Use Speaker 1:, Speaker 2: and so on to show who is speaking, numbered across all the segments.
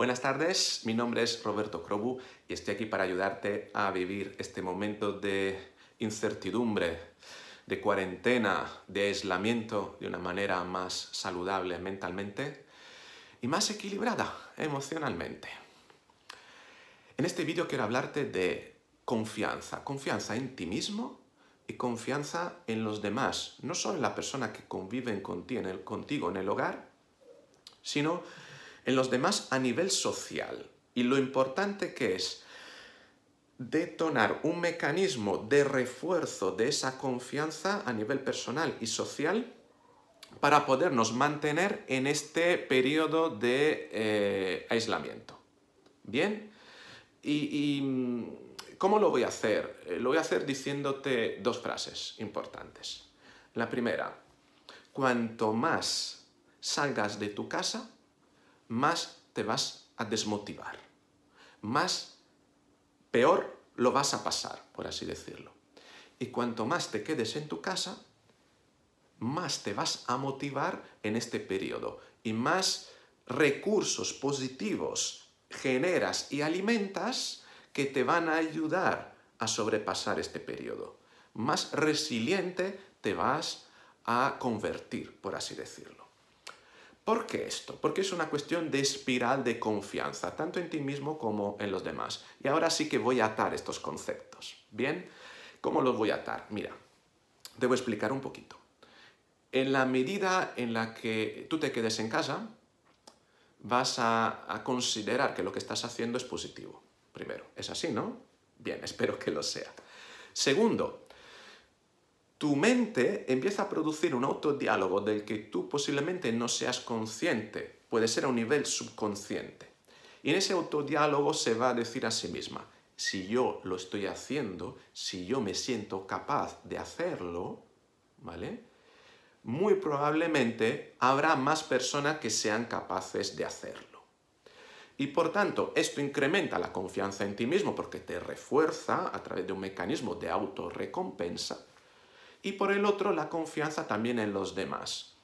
Speaker 1: Buenas tardes, mi nombre es Roberto Crobu y estoy aquí para ayudarte a vivir este momento de incertidumbre, de cuarentena, de aislamiento de una manera más saludable mentalmente y más equilibrada emocionalmente. En este vídeo quiero hablarte de confianza, confianza en ti mismo y confianza en los demás, no solo en la persona que conviven contigo en el hogar, sino en los demás a nivel social y lo importante que es detonar un mecanismo de refuerzo de esa confianza a nivel personal y social para podernos mantener en este periodo de eh, aislamiento. ¿Bien? y, mm, cómo lo voy a hacer? Eh, lo voy a hacer diciéndote dos frases importantes. La primera, cuanto más salgas de tu casa, más te vas a desmotivar, más peor lo vas a pasar, por así decirlo. Y cuanto más te quedes en tu casa, más te vas a motivar en este periodo y más recursos positivos generas y alimentas que te van a ayudar a sobrepasar este periodo. Más resiliente te vas a convertir, por así decirlo. ¿Por qué esto? Porque es una cuestión de espiral de confianza, tanto en ti mismo como en los demás. Y ahora sí que voy a atar estos conceptos. ¿Bien? ¿Cómo los voy a atar? Mira, debo explicar un poquito. En la medida en la que tú te quedes en casa, vas a, a considerar que lo que estás haciendo es positivo. Primero, ¿es así, no? Bien, espero que lo sea. Segundo, tu mente empieza a producir un autodiálogo del que tú posiblemente no seas consciente, puede ser a un nivel subconsciente. Y en ese autodiálogo se va a decir a sí misma, si yo lo estoy haciendo, si yo me siento capaz de hacerlo, ¿vale? Muy probablemente habrá más personas que sean capaces de hacerlo. Y por tanto, esto incrementa la confianza en ti mismo porque te refuerza a través de un mecanismo de autorrecompensa y por el otro la confianza también en los demás.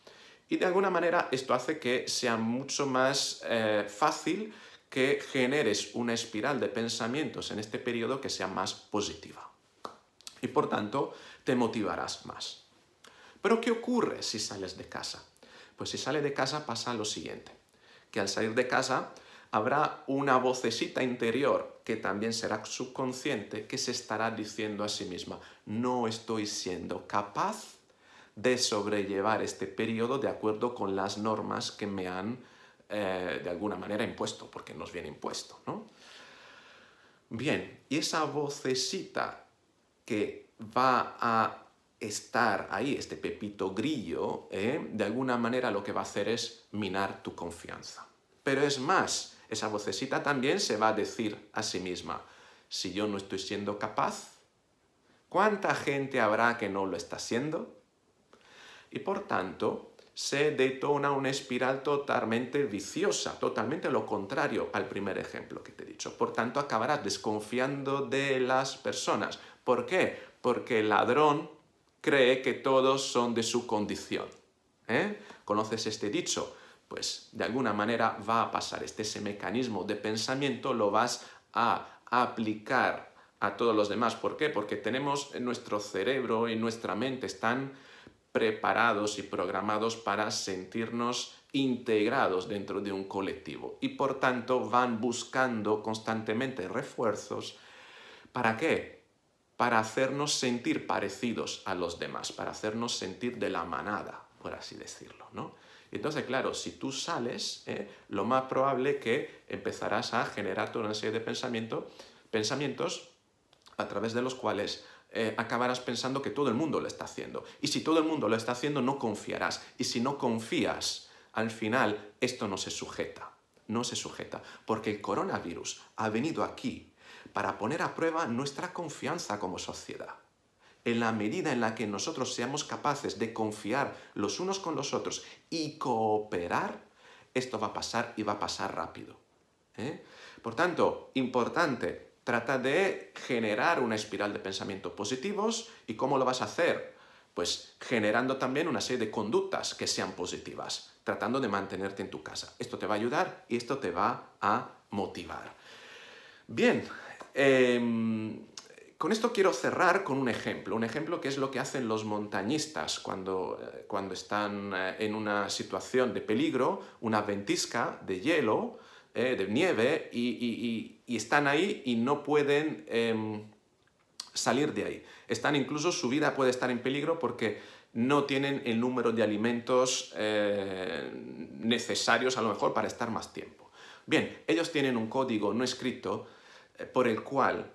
Speaker 1: Y de alguna manera esto hace que sea mucho más eh, fácil que generes una espiral de pensamientos en este periodo que sea más positiva. Y por tanto, te motivarás más. Pero ¿qué ocurre si sales de casa? Pues si sales de casa pasa lo siguiente, que al salir de casa habrá una vocecita interior que también será subconsciente que se estará diciendo a sí misma, no estoy siendo capaz de sobrellevar este periodo de acuerdo con las normas que me han eh, de alguna manera impuesto, porque nos viene impuesto, ¿no? Bien, y esa vocecita que va a estar ahí, este pepito grillo, eh, de alguna manera lo que va a hacer es minar tu confianza. Pero es más, esa vocecita también se va a decir a sí misma, si yo no estoy siendo capaz, ¿cuánta gente habrá que no lo está siendo? Y por tanto, se detona una espiral totalmente viciosa, totalmente lo contrario al primer ejemplo que te he dicho. Por tanto, acabarás desconfiando de las personas. ¿Por qué? Porque el ladrón cree que todos son de su condición. ¿Eh? ¿Conoces este dicho? pues de alguna manera va a pasar. Este ese mecanismo de pensamiento lo vas a aplicar a todos los demás. ¿Por qué? Porque tenemos nuestro cerebro y nuestra mente están preparados y programados para sentirnos integrados dentro de un colectivo y por tanto van buscando constantemente refuerzos. ¿Para qué? Para hacernos sentir parecidos a los demás, para hacernos sentir de la manada, por así decirlo, ¿no? Entonces, claro, si tú sales, ¿eh? lo más probable que empezarás a generar toda una serie de pensamiento, pensamientos a través de los cuales eh, acabarás pensando que todo el mundo lo está haciendo. Y si todo el mundo lo está haciendo, no confiarás. Y si no confías, al final esto no se sujeta. No se sujeta. Porque el coronavirus ha venido aquí para poner a prueba nuestra confianza como sociedad en la medida en la que nosotros seamos capaces de confiar los unos con los otros y cooperar, esto va a pasar y va a pasar rápido. ¿eh? Por tanto, importante, trata de generar una espiral de pensamientos positivos y cómo lo vas a hacer. Pues generando también una serie de conductas que sean positivas, tratando de mantenerte en tu casa. Esto te va a ayudar y esto te va a motivar. Bien, em, con esto quiero cerrar con un ejemplo, un ejemplo que es lo que hacen los montañistas cuando, eh, cuando están eh, en una situación de peligro, una ventisca de hielo, eh, de nieve, y, están ahí y no pueden em, salir de ahí. Están incluso, su vida puede estar en peligro porque no tienen el número de alimentos necesarios a lo mejor para estar más tiempo. Bien, ellos tienen un código no escrito por el cual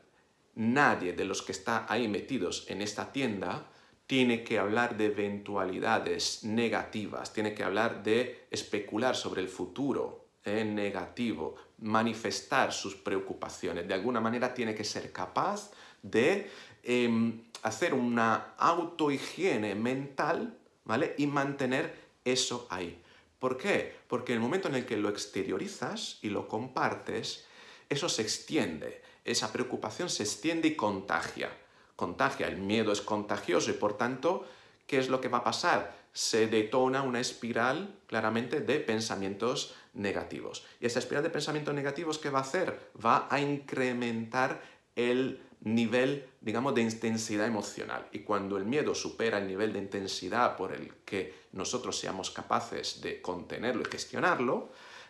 Speaker 1: nadie de los que está ahí metidos en esta tienda tiene que hablar de eventualidades negativas, tiene que hablar de especular sobre el futuro eh, negativo, manifestar sus preocupaciones. De alguna manera tiene que ser capaz de em, hacer una autohigiene mental, ¿vale? Y mantener eso ahí. ¿Por qué? Porque en el momento en el que lo exteriorizas y lo compartes, eso se extiende esa preocupación se extiende y contagia. Contagia, el miedo es contagioso y por tanto, ¿qué es lo que va a pasar? Se detona una espiral claramente de pensamientos negativos. Y esa espiral de pensamientos negativos, ¿qué va a hacer? Va a incrementar el nivel, digamos, de intensidad emocional. Y cuando el miedo supera el nivel de intensidad por el que nosotros seamos capaces de contenerlo y gestionarlo,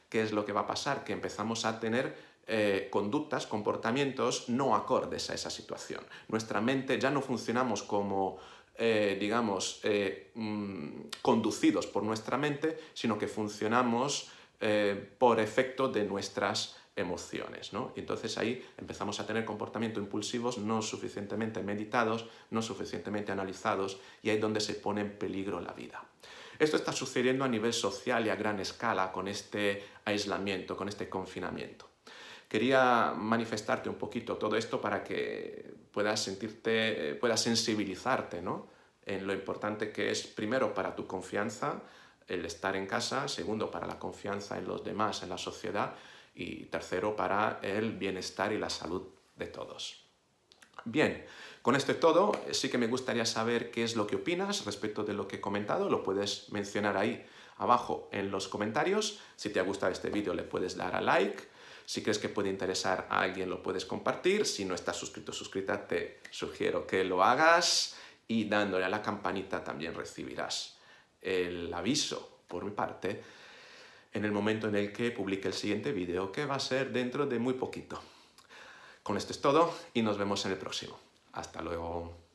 Speaker 1: ¿qué es lo que va a pasar? Que empezamos a tener eh, conductas, comportamientos no acordes a esa situación. Nuestra mente ya no funcionamos como, eh, digamos, eh, mm, conducidos por nuestra mente, sino que funcionamos por efecto de nuestras emociones, entonces ahí empezamos a tener comportamientos impulsivos no suficientemente meditados, no suficientemente analizados, y ahí es donde se pone en peligro la vida. Esto está sucediendo a nivel social y a gran escala con este aislamiento, con este confinamiento. Quería manifestarte un poquito todo esto para que puedas sentirte, eh, puedas sensibilizarte, ¿no? En lo importante que es, primero, para tu confianza, el estar en casa, segundo, para la confianza en los demás, en la sociedad, y tercero, para el bienestar y la salud de todos. Bien, con esto es todo. Eh, sí que me gustaría saber qué es lo que opinas respecto de lo que he comentado. Lo puedes mencionar ahí abajo en los comentarios. Si te ha gustado este vídeo le puedes dar a like. Si crees que puede interesar a alguien, lo puedes compartir. Si no estás suscrito, suscrita, te sugiero que lo hagas y dándole a la campanita también recibirás el aviso por mi parte en el momento en el que publique el siguiente vídeo, que va a ser dentro de muy poquito. Con esto es todo y nos vemos en el próximo. Hasta luego.